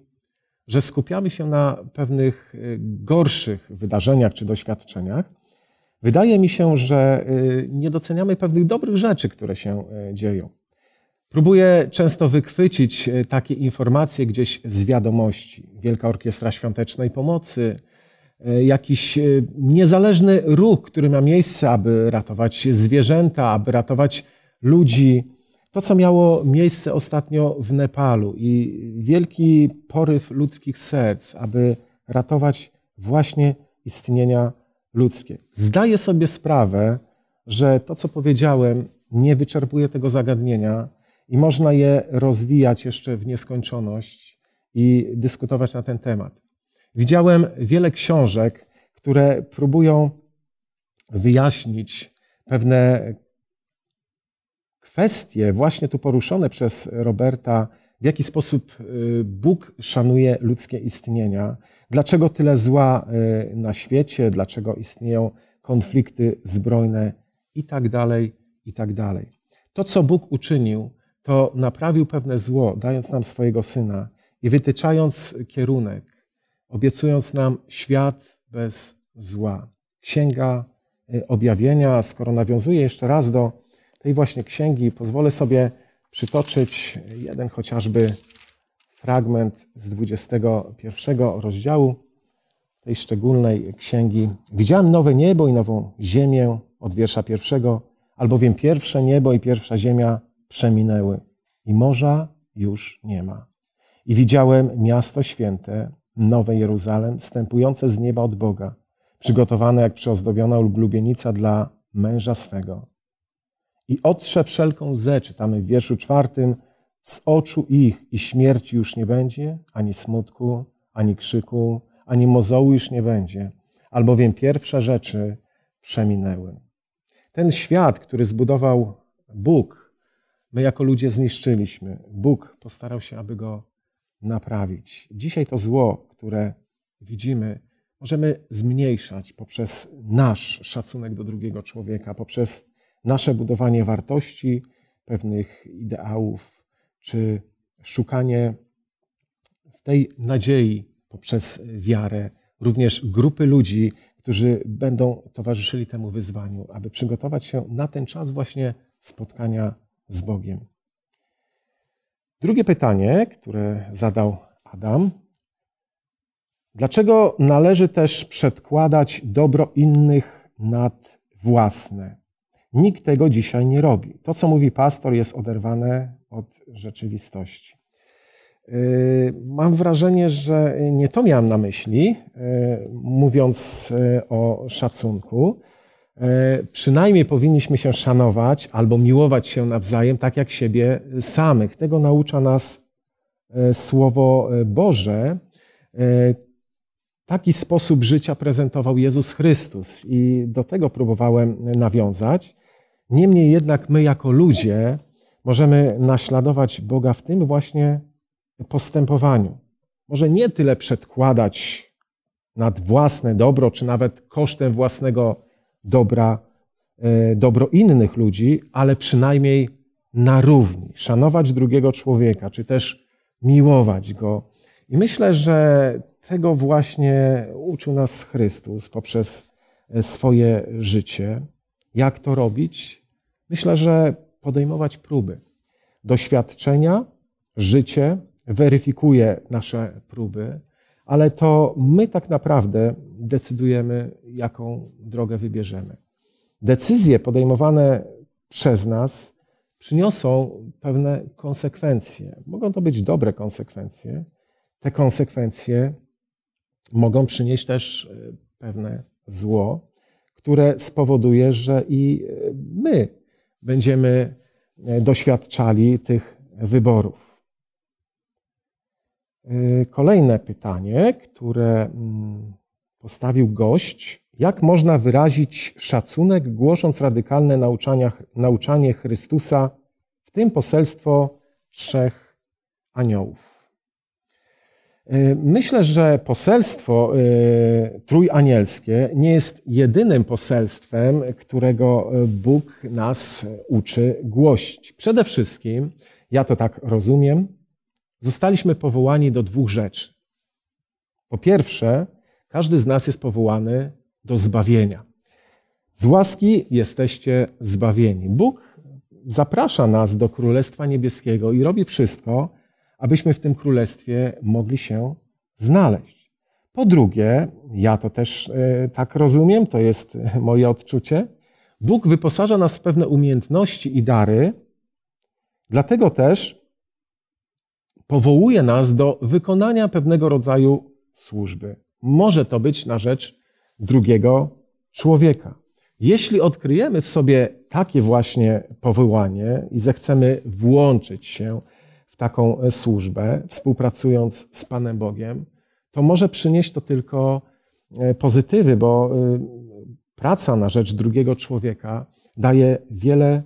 że skupiamy się na pewnych y, gorszych wydarzeniach czy doświadczeniach, wydaje mi się, że y, nie doceniamy pewnych dobrych rzeczy, które się y, dzieją. Próbuję często wychwycić takie informacje gdzieś z wiadomości. Wielka Orkiestra Świątecznej Pomocy, jakiś niezależny ruch, który ma miejsce, aby ratować zwierzęta, aby ratować ludzi to, co miało miejsce ostatnio w Nepalu i wielki poryw ludzkich serc, aby ratować właśnie istnienia ludzkie. Zdaję sobie sprawę, że to, co powiedziałem, nie wyczerpuje tego zagadnienia i można je rozwijać jeszcze w nieskończoność i dyskutować na ten temat. Widziałem wiele książek, które próbują wyjaśnić pewne kwestie właśnie tu poruszone przez Roberta, w jaki sposób y, Bóg szanuje ludzkie istnienia, dlaczego tyle zła y, na świecie, dlaczego istnieją konflikty zbrojne i tak dalej, i tak dalej. To, co Bóg uczynił, to naprawił pewne zło, dając nam swojego Syna i wytyczając kierunek, obiecując nam świat bez zła. Księga y, Objawienia, skoro nawiązuje jeszcze raz do tej no właśnie księgi pozwolę sobie przytoczyć jeden chociażby fragment z 21 rozdziału tej szczególnej księgi. Widziałem nowe niebo i nową ziemię od wiersza pierwszego, albowiem pierwsze niebo i pierwsza ziemia przeminęły i morza już nie ma. I widziałem miasto święte, nowe Jeruzalem, stępujące z nieba od Boga, przygotowane jak przyozdobiona ulubienica dla męża swego i otrze wszelką zę, czytamy w wierszu czwartym, z oczu ich i śmierci już nie będzie, ani smutku, ani krzyku, ani mozołu już nie będzie, albowiem pierwsze rzeczy przeminęły. Ten świat, który zbudował Bóg, my jako ludzie zniszczyliśmy. Bóg postarał się, aby go naprawić. Dzisiaj to zło, które widzimy, możemy zmniejszać poprzez nasz szacunek do drugiego człowieka, poprzez nasze budowanie wartości, pewnych ideałów, czy szukanie w tej nadziei poprzez wiarę również grupy ludzi, którzy będą towarzyszyli temu wyzwaniu, aby przygotować się na ten czas właśnie spotkania z Bogiem. Drugie pytanie, które zadał Adam. Dlaczego należy też przedkładać dobro innych nad własne? Nikt tego dzisiaj nie robi. To, co mówi pastor, jest oderwane od rzeczywistości. Y, mam wrażenie, że nie to miałem na myśli, y, mówiąc y, o szacunku. Przynajmniej powinniśmy się szanować albo miłować się nawzajem, tak jak siebie samych. Tego naucza nas Słowo Boże. Taki sposób życia prezentował Jezus Chrystus i do tego próbowałem nawiązać. Niemniej jednak my jako ludzie możemy naśladować Boga w tym właśnie postępowaniu. Może nie tyle przedkładać nad własne dobro, czy nawet kosztem własnego dobra, e, dobro innych ludzi, ale przynajmniej na równi, szanować drugiego człowieka, czy też miłować go. I myślę, że tego właśnie uczył nas Chrystus poprzez e, swoje życie. Jak to robić? Myślę, że podejmować próby. Doświadczenia, życie weryfikuje nasze próby, ale to my tak naprawdę decydujemy, jaką drogę wybierzemy. Decyzje podejmowane przez nas przyniosą pewne konsekwencje. Mogą to być dobre konsekwencje. Te konsekwencje mogą przynieść też e, pewne zło które spowoduje, że i e, my będziemy e, doświadczali tych wyborów. E, kolejne pytanie, które mm, postawił gość. Jak można wyrazić szacunek, głosząc radykalne nauczania, nauczanie Chrystusa, w tym poselstwo trzech aniołów? E, myślę, że poselstwo e, trójanielskie nie jest jedynym poselstwem, którego e, Bóg nas uczy głosić. Przede wszystkim, ja to tak rozumiem, zostaliśmy powołani do dwóch rzeczy. Po pierwsze, każdy z nas jest powołany do zbawienia. Z łaski jesteście zbawieni. Bóg zaprasza nas do Królestwa Niebieskiego i robi wszystko, abyśmy w tym królestwie mogli się znaleźć. Po drugie, ja to też e, tak rozumiem, to jest e, moje odczucie, Bóg wyposaża nas w pewne umiejętności i dary, dlatego też powołuje nas do wykonania pewnego rodzaju służby. Może to być na rzecz drugiego człowieka. Jeśli odkryjemy w sobie takie właśnie powołanie i zechcemy włączyć się taką e, służbę, współpracując z Panem Bogiem, to może przynieść to tylko e, pozytywy, bo e, praca na rzecz drugiego człowieka daje wiele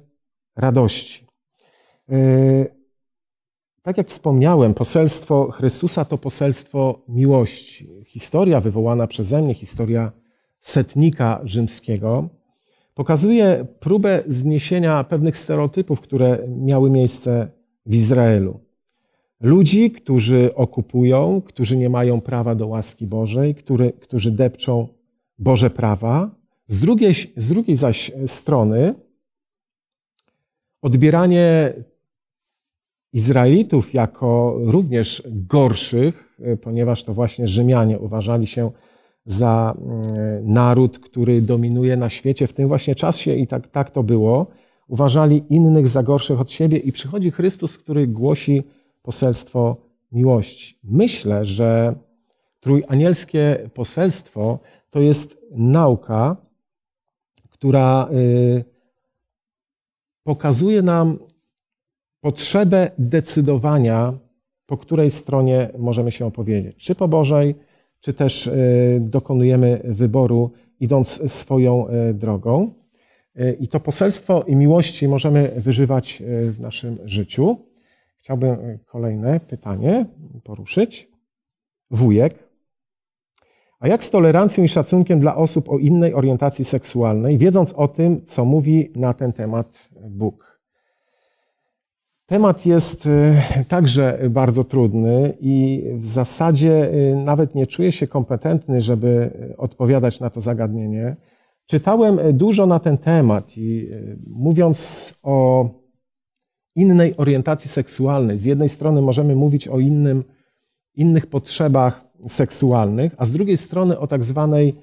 radości. Tak jak wspomniałem, poselstwo Chrystusa to poselstwo miłości. Historia wywołana przeze mnie, historia setnika rzymskiego, pokazuje próbę zniesienia pewnych stereotypów, które miały miejsce w Izraelu. Ludzi, którzy okupują, którzy nie mają prawa do łaski Bożej, który, którzy depczą Boże prawa. Z drugiej, z drugiej zaś strony odbieranie Izraelitów jako również gorszych, ponieważ to właśnie Rzymianie uważali się za mm, naród, który dominuje na świecie w tym właśnie czasie i tak, tak to było uważali innych za gorszych od siebie i przychodzi Chrystus, który głosi poselstwo miłości. Myślę, że trójanielskie poselstwo to jest nauka, która y, pokazuje nam potrzebę decydowania, po której stronie możemy się opowiedzieć. Czy po Bożej, czy też y, dokonujemy wyboru, idąc swoją y, drogą. E, I to poselstwo i miłości możemy wyżywać e, w naszym życiu. Chciałbym e, kolejne pytanie poruszyć. Wujek. A jak z tolerancją i szacunkiem dla osób o innej orientacji seksualnej, wiedząc o tym, co mówi na ten temat Bóg? Temat jest także bardzo trudny i w zasadzie nawet nie czuję się kompetentny, żeby odpowiadać na to zagadnienie. Czytałem e, dużo na ten temat i e, mówiąc o innej orientacji seksualnej, z jednej strony możemy mówić o innym, innych potrzebach seksualnych, a z drugiej strony o tak zwanej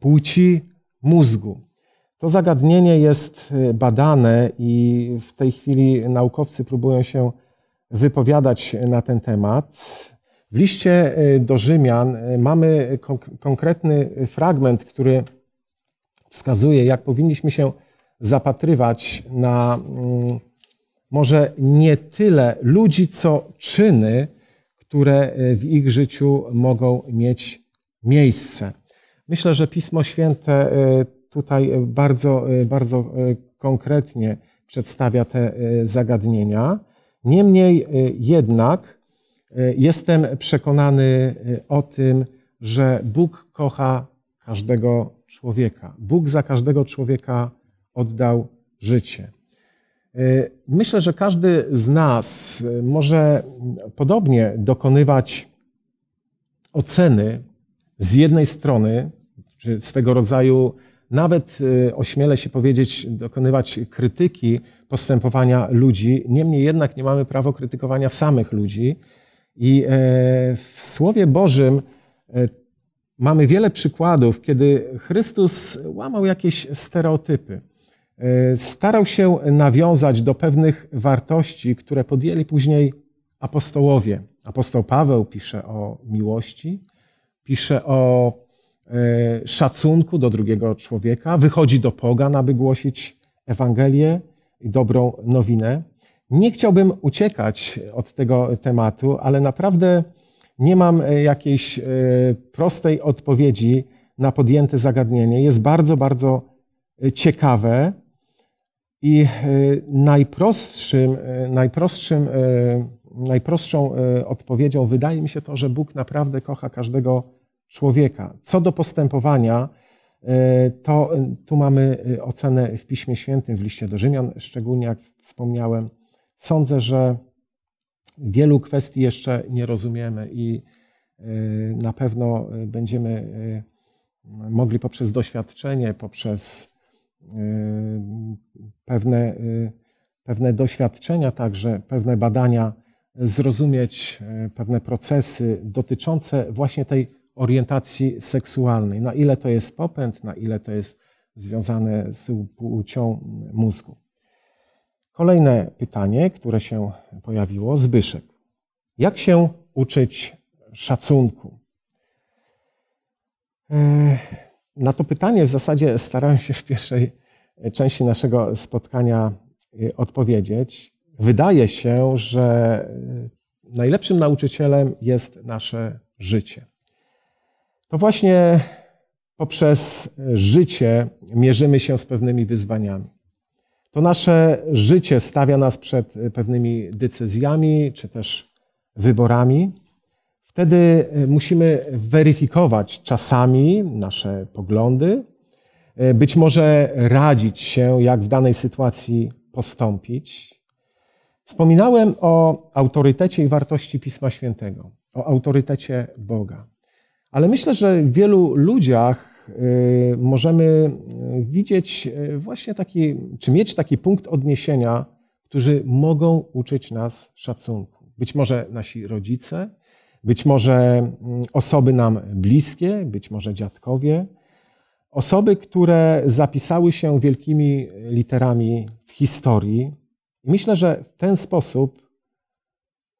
płci mózgu. To zagadnienie jest e, badane i w tej chwili naukowcy próbują się wypowiadać na ten temat. W liście do Rzymian mamy konkretny fragment, który wskazuje, jak powinniśmy się zapatrywać na mm, może nie tyle ludzi, co czyny, które e, w ich życiu mogą mieć miejsce. Myślę, że Pismo Święte e, tutaj e, bardzo, bardzo konkretnie przedstawia te zagadnienia. Niemniej jednak jestem przekonany o tym, że Bóg kocha każdego człowieka. Bóg za każdego człowieka oddał życie. Y, myślę, że każdy z nas y, może podobnie dokonywać oceny z jednej strony, czy swego rodzaju, nawet y, ośmielę się powiedzieć, dokonywać krytyki postępowania ludzi. Niemniej jednak nie mamy prawa krytykowania samych ludzi. I e, w Słowie Bożym e, mamy wiele przykładów, kiedy Chrystus łamał jakieś stereotypy. E, starał się nawiązać do pewnych wartości, które podjęli później apostołowie. Apostoł Paweł pisze o miłości, pisze o e, szacunku do drugiego człowieka, wychodzi do pogan, aby głosić Ewangelię i dobrą nowinę. Nie chciałbym uciekać od tego tematu, ale naprawdę nie mam e, jakiejś e, prostej odpowiedzi na podjęte zagadnienie. Jest bardzo, bardzo e, ciekawe i najprostszym, najprostszym, najprostszą odpowiedzią wydaje mi się to, że Bóg naprawdę kocha każdego człowieka. Co do postępowania, to tu mamy ocenę w Piśmie Świętym, w liście do Rzymian, szczególnie jak wspomniałem. Sądzę, że wielu kwestii jeszcze nie rozumiemy i y, na pewno y, będziemy y, mogli poprzez doświadczenie, poprzez pewne, pewne doświadczenia, także pewne badania, zrozumieć pewne procesy dotyczące właśnie tej orientacji seksualnej. Na ile to jest popęd, na ile to jest związane z płcią mózgu. Kolejne pytanie, które się pojawiło, Zbyszek. Jak się uczyć szacunku? E, na to pytanie w zasadzie starałem się w pierwszej części naszego spotkania e, odpowiedzieć. Wydaje się, że e, najlepszym nauczycielem jest nasze życie. To właśnie poprzez życie mierzymy się z pewnymi wyzwaniami to nasze życie stawia nas przed y, pewnymi decyzjami czy też wyborami. Wtedy y, musimy weryfikować czasami nasze poglądy, y, być może radzić się, jak w danej sytuacji postąpić. Wspominałem o autorytecie i wartości Pisma Świętego, o autorytecie Boga. Ale myślę, że w wielu ludziach Y, możemy y, widzieć y, właśnie taki, czy mieć taki punkt odniesienia, którzy mogą uczyć nas szacunku. Być może nasi rodzice, być może mm, osoby nam bliskie, być może dziadkowie, osoby, które zapisały się wielkimi literami w historii. I myślę, że w ten sposób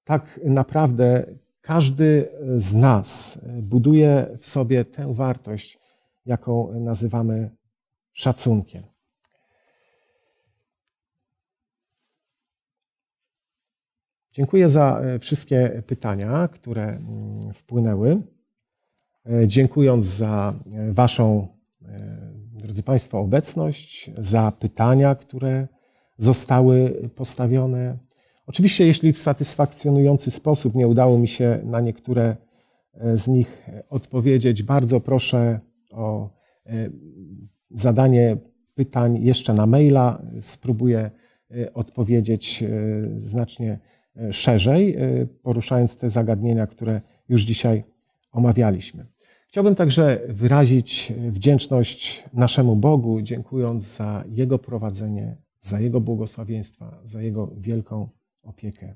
tak naprawdę każdy z nas buduje w sobie tę wartość, jaką nazywamy szacunkiem. Dziękuję za e, wszystkie pytania, które mm, wpłynęły. E, dziękując za e, Waszą, drodzy Państwo, obecność, za pytania, które zostały postawione. Oczywiście, jeśli w satysfakcjonujący sposób nie udało mi się na niektóre z nich odpowiedzieć, bardzo proszę o e, zadanie pytań jeszcze na maila. Spróbuję e, odpowiedzieć e, znacznie szerzej, poruszając te zagadnienia, które już dzisiaj omawialiśmy. Chciałbym także wyrazić wdzięczność naszemu Bogu, dziękując za Jego prowadzenie, za Jego błogosławieństwa, za Jego wielką opiekę.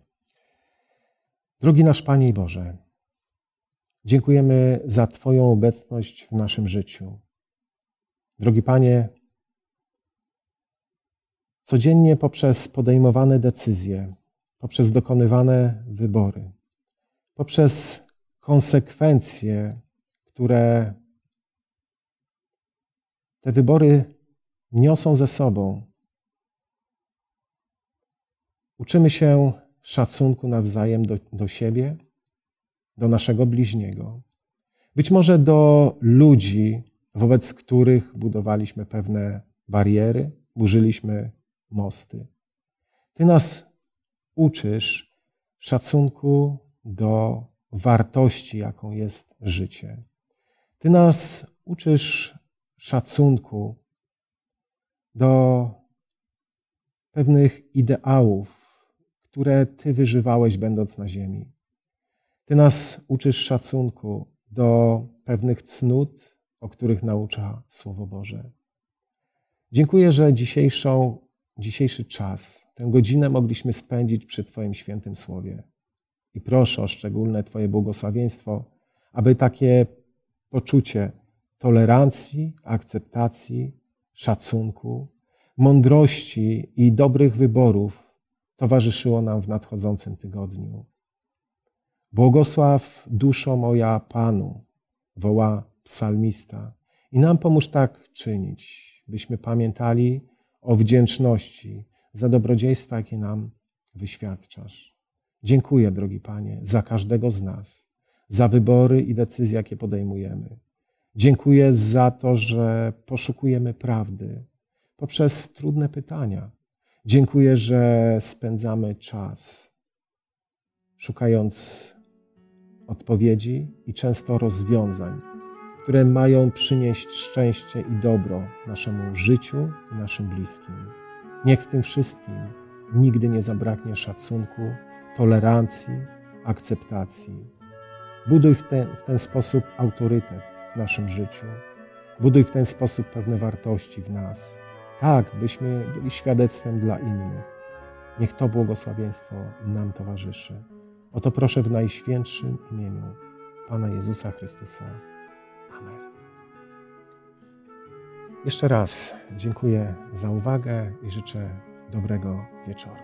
Drogi nasz Panie i Boże, Dziękujemy za Twoją obecność w naszym życiu. Drogi Panie, codziennie poprzez podejmowane decyzje, poprzez dokonywane wybory, poprzez konsekwencje, które te wybory niosą ze sobą, uczymy się szacunku nawzajem do, do siebie do naszego bliźniego, być może do ludzi, wobec których budowaliśmy pewne bariery, burzyliśmy mosty. Ty nas uczysz szacunku do wartości, jaką jest życie. Ty nas uczysz szacunku do pewnych ideałów, które Ty wyżywałeś, będąc na ziemi. Ty nas uczysz szacunku do pewnych cnót, o których naucza Słowo Boże. Dziękuję, że dzisiejszą, dzisiejszy czas, tę godzinę mogliśmy spędzić przy Twoim świętym Słowie. I proszę o szczególne Twoje błogosławieństwo, aby takie poczucie tolerancji, akceptacji, szacunku, mądrości i dobrych wyborów towarzyszyło nam w nadchodzącym tygodniu. Błogosław duszo moja Panu, woła psalmista. I nam pomóż tak czynić, byśmy pamiętali o wdzięczności za dobrodziejstwa, jakie nam wyświadczasz. Dziękuję, drogi Panie, za każdego z nas, za wybory i decyzje, jakie podejmujemy. Dziękuję za to, że poszukujemy prawdy poprzez trudne pytania. Dziękuję, że spędzamy czas szukając odpowiedzi i często rozwiązań, które mają przynieść szczęście i dobro naszemu życiu i naszym bliskim. Niech w tym wszystkim nigdy nie zabraknie szacunku, tolerancji, akceptacji. Buduj w, w ten sposób autorytet w naszym życiu. Buduj w ten sposób pewne wartości w nas, tak byśmy byli świadectwem dla innych. Niech to błogosławieństwo nam towarzyszy. O to proszę w najświętszym imieniu Pana Jezusa Chrystusa. Amen. Jeszcze raz dziękuję za uwagę i życzę dobrego wieczoru.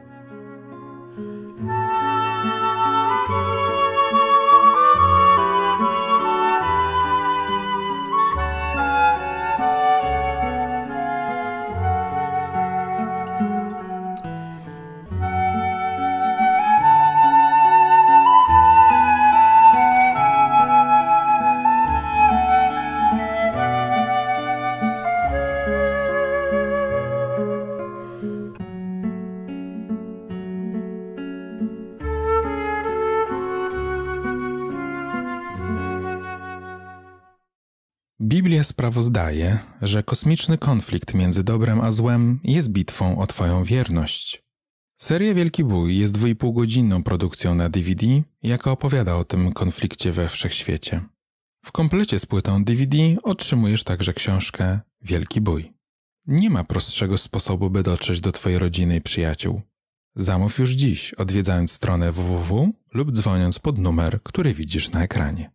zdaje, że kosmiczny konflikt między dobrem a złem jest bitwą o Twoją wierność. Seria Wielki Bój jest 2,5-godzinną produkcją na DVD, jaka opowiada o tym konflikcie we wszechświecie. W komplecie z płytą DVD otrzymujesz także książkę Wielki Bój. Nie ma prostszego sposobu, by dotrzeć do Twojej rodziny i przyjaciół. Zamów już dziś, odwiedzając stronę www lub dzwoniąc pod numer, który widzisz na ekranie.